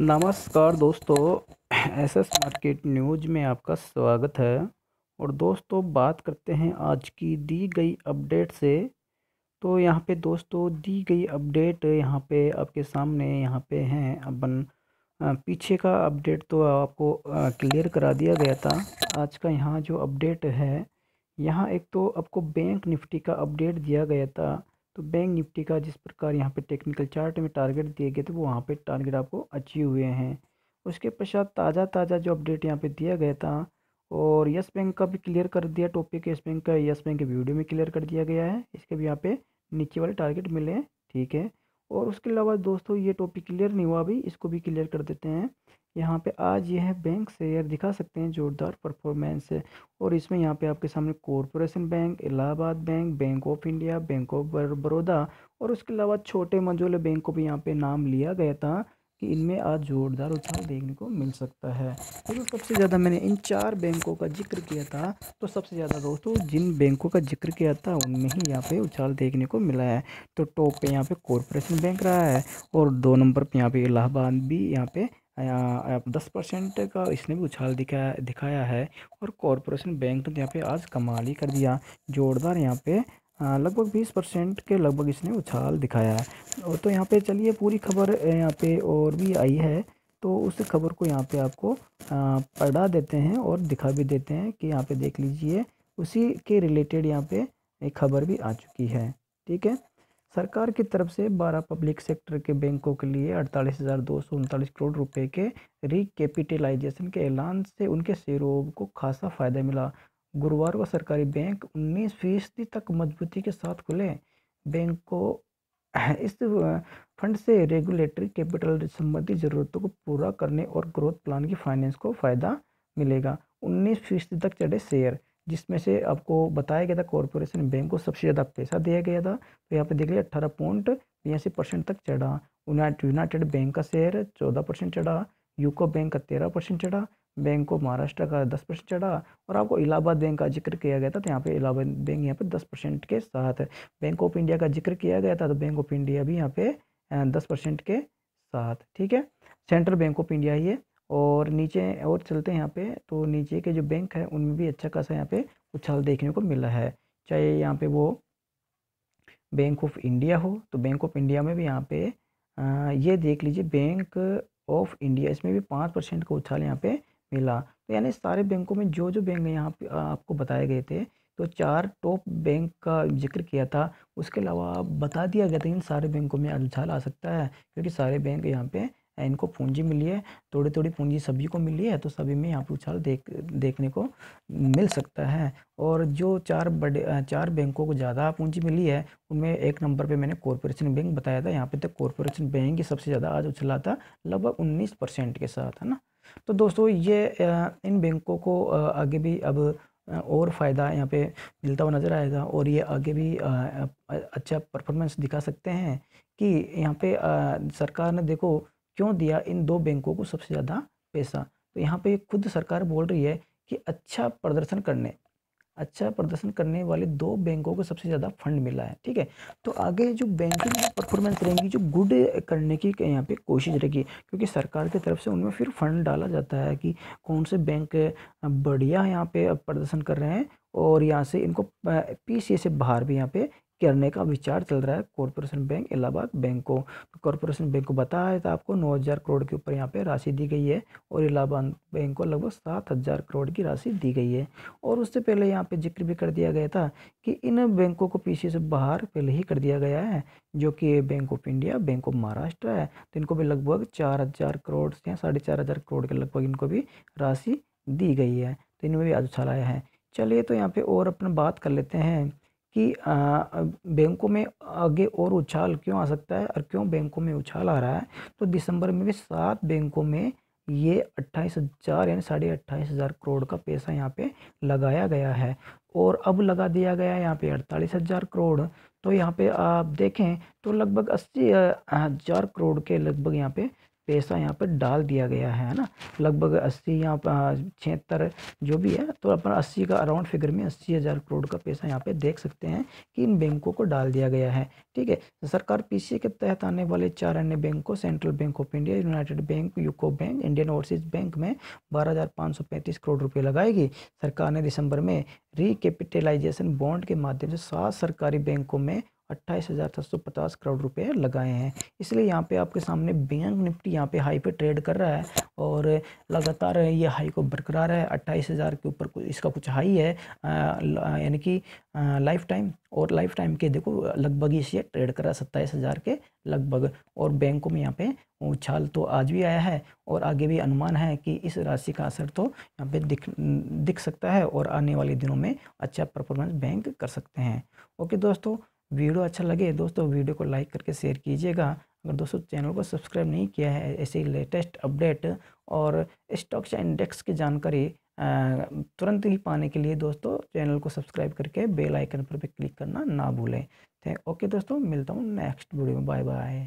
नमस्कार दोस्तों SS market news में आपका स्वागत है और दोस्तों बात करते हैं आज की दी गई अपडेट से तो यहाँ पे दोस्तों दी गई अपडेट यहाँ पे आपके सामने यहाँ पे हैं अपन पीछे का अपडेट तो आपको क्लियर करा दिया गया था आज का यहाँ जो अपडेट है यहाँ एक तो आपको बैंक निफ्टी का अपडेट दिया गया था तो बैंक निफ्टी का जिस प्रकार यहाँ पे टेक्निकल चार्ट में टारगेट दिए गए थे वो वहाँ पे टारगेट आपको अचीव हुए हैं उसके पश्चात ताज़ा ताज़ा जो अपडेट यहाँ पे दिया गया था और यस बैंक का भी क्लियर कर दिया टॉपिक यस बैंक का यस बैंक के वीडियो में क्लियर कर दिया गया है इसके भी यहाँ पे नीचे वाले टारगेट मिले ठीक है और उसके अलावा दोस्तों ये टॉपिक क्लियर नहीं हुआ अभी इसको भी क्लियर कर देते हैं यहाँ पे आज यह बैंक शेयर दिखा सकते हैं जोरदार परफॉर्मेंस है और इसमें यहाँ पे आपके सामने Corporation Bank Allahabad Bank Bank of India Bank of Baroda और उसके अलावा छोटे मंझोले बैंक को भी यहाँ पे नाम लिया गया था कि इनमें आज जोरदार उछाल देखने को मिल सकता है देखो तो सबसे ज़्यादा मैंने इन चार बैंकों का जिक्र किया था तो सबसे ज़्यादा दोस्तों जिन बैंकों का जिक्र किया था उनमें ही यहाँ पे उछाल देखने को मिला है तो टॉप पे यहाँ पे कॉरपोरेशन बैंक रहा है और दो नंबर पे यहाँ पे इलाहाबाद भी यहाँ पे दस परसेंट का इसने भी उछाल दिखा दिखाया है और कॉरपोरेशन बैंक ने तो यहाँ पे आज कमाल ही कर दिया जोरदार यहाँ पे लगभग बीस परसेंट के लगभग इसने उछाल दिखाया है और तो यहाँ पे चलिए पूरी खबर यहाँ पे और भी आई है तो उस खबर को यहाँ पे आपको पढ़ा देते हैं और दिखा भी देते हैं कि यहाँ पर देख लीजिए उसी के रिलेटेड यहाँ पे एक खबर भी आ चुकी है ठीक है सरकार की तरफ से 12 पब्लिक सेक्टर के बैंकों के लिए अड़तालीस हज़ार दो सौ उनतालीस करोड़ रुपए के रिकैपिटलाइजेशन के ऐलान से उनके शेयरों को खासा फ़ायदा मिला गुरुवार को सरकारी बैंक उन्नीस फीसदी तक मजबूती के साथ खुले बैंक को इस फंड से रेगुलेटरी कैपिटल संबंधी ज़रूरतों को पूरा करने और ग्रोथ प्लान की फाइनेंस को फ़ायदा मिलेगा उन्नीस फीसदी तक चढ़े शेयर जिसमें से आपको बताया गया था कॉरपोरेशन बैंक को सबसे ज़्यादा पैसा दिया गया था तो यहाँ पे देख लिया अट्ठारह पॉइंट बयासी परसेंट तक चढ़ा यूनाइटेड बैंक का शेयर चौदह परसेंट चढ़ा यूको बैंक का तेरह परसेंट चढ़ा बैंक ऑफ महाराष्ट्र का दस परसेंट चढ़ा और आपको इलाहाबाद बैंक का जिक्र किया गया था तो यहाँ पे इलाहाबाद बैंक यहाँ पे दस परसेंट के साथ बैंक ऑफ इंडिया का जिक्र किया गया था तो बैंक ऑफ इंडिया भी यहाँ पे दस परसेंट के साथ ठीक है सेंट्रल बैंक ऑफ इंडिया ये और नीचे और चलते हैं यहाँ पे तो नीचे के जो बैंक है उनमें भी अच्छा खासा यहाँ पे उछाल देखने को मिला है चाहे यहाँ पे वो बैंक ऑफ इंडिया हो तो बैंक ऑफ इंडिया में भी यहाँ पे आ, ये देख लीजिए बैंक ऑफ इंडिया इसमें भी पाँच परसेंट का उछाल यहाँ पे मिला तो यानी सारे बैंकों में जो जो बैंक यहाँ पे आपको बताए गए थे तो चार टॉप बैंक का जिक्र किया था उसके अलावा बता दिया गया था इन सारे बैंकों में उछाल आ सकता है क्योंकि सारे बैंक यहाँ पे इनको पूंजी मिली है थोड़ी थोड़ी पूंजी सभी को मिली है तो सभी में यहाँ पर उछाल देख देखने को मिल सकता है और जो चार बड़े चार बैंकों को ज़्यादा पूंजी मिली है उनमें एक नंबर पे मैंने कॉरपोरेशन बैंक बताया था यहाँ पे तक तो कॉरपोरेशन बैंक ही सबसे ज़्यादा आज उछला था लगभग उन्नीस परसेंट के साथ है ना तो दोस्तों ये इन बैंकों को आगे भी अब और फ़ायदा यहाँ पे मिलता हुआ नज़र आएगा और ये आगे भी अच्छा परफॉर्मेंस दिखा सकते हैं कि यहाँ पे सरकार ने देखो क्यों दिया इन दो बैंकों को सबसे ज़्यादा पैसा तो यहाँ पे खुद सरकार बोल रही है कि अच्छा प्रदर्शन करने अच्छा प्रदर्शन करने वाले दो बैंकों को सबसे ज़्यादा फंड मिला है ठीक है तो आगे जो बैंकिंग परफॉर्मेंस रहेंगी जो गुड करने की यहाँ पे कोशिश रहेगी क्योंकि सरकार की तरफ से उनमें फिर फंड डाला जाता है कि कौन से बैंक बढ़िया यहाँ पे प्रदर्शन कर रहे हैं और यहाँ से इनको पी से बाहर भी यहाँ पे करने का विचार चल रहा है कॉरपोरेशन बैंक इलाहाबाद बैंक को तो कॉरपोरेशन बैंक को बताया था आपको नौ हज़ार करोड़ के ऊपर यहाँ पे राशि दी गई है और इलाहाबाद बैंक को लगभग सात हज़ार करोड़ की राशि दी गई है और उससे पहले यहाँ पे जिक्र भी कर दिया गया था कि इन बैंकों को पीछे से बाहर पहले ही कर दिया गया है जो कि Bank of India Bank of Maharashtra है तो इनको भी लगभग चार हज़ार करोड़ से साढ़े चार हज़ार करोड़ के लगभग इनको भी राशि दी गई है तो इनमें भी आज उछाल आया है चलिए तो यहाँ पर और अपन बात कर लेते हैं कि बैंकों में आगे और उछाल क्यों आ सकता है और क्यों बैंकों में उछाल आ रहा है तो दिसंबर में भी सात बैंकों में ये अट्ठाईस हज़ार यानी साढ़े अट्ठाईस हज़ार करोड़ का पैसा यहाँ पे लगाया गया है और अब लगा दिया गया है यहाँ पे अड़तालीस हज़ार करोड़ तो यहाँ पे आप देखें तो लगभग अस्सी हज़ार करोड़ के लगभग यहाँ पे पैसा यहाँ पर डाल दिया गया है ना लगभग अस्सी यहाँ पर छिहत्तर जो भी है तो अपन अस्सी का अराउंड फिगर में अस्सी हज़ार करोड़ का पैसा यहाँ पे देख सकते हैं कि इन बैंकों को डाल दिया गया है ठीक है सरकार पीसीए के तहत आने वाले चार अन्य बैंकों Central Bank of India United Bank UCO Bank Indian Overseas Bank में बारह करोड़ रुपये लगाएगी सरकार ने दिसंबर में रिकेपिटलाइजेशन बॉन्ड के माध्यम से सात सरकारी बैंकों में अट्ठाईस हज़ार सौ पचास करोड़ रुपए लगाए हैं इसलिए यहाँ पे आपके सामने बैंक निफ्टी यहाँ पे हाई पे ट्रेड कर रहा है और लगातार ये हाई को बरकरार है अट्ठाईस हज़ार के ऊपर इसका कुछ हाई है यानी कि लाइफ टाइम और लाइफ टाइम के देखो लगभग इसे ट्रेड कर है सत्ताईस हज़ार के लगभग और बैंकों में यहाँ पे उछाल तो आज भी आया है और आगे भी अनुमान है कि इस राशि का असर तो यहाँ पे दिख दिख सकता है और आने वाले दिनों में अच्छा परफॉर्मेंस बैंक कर सकते हैं ओके दोस्तों वीडियो अच्छा लगे दोस्तों वीडियो को लाइक करके शेयर कीजिएगा अगर दोस्तों चैनल को सब्सक्राइब नहीं किया है ऐसे लेटेस्ट अपडेट और स्टॉक्स इंडेक्स की जानकारी तुरंत ही पाने के लिए दोस्तों चैनल को सब्सक्राइब करके बेल आइकन पर भी क्लिक करना ना भूलें ओके दोस्तों मिलता हूँ नेक्स्ट वीडियो में बाय बाय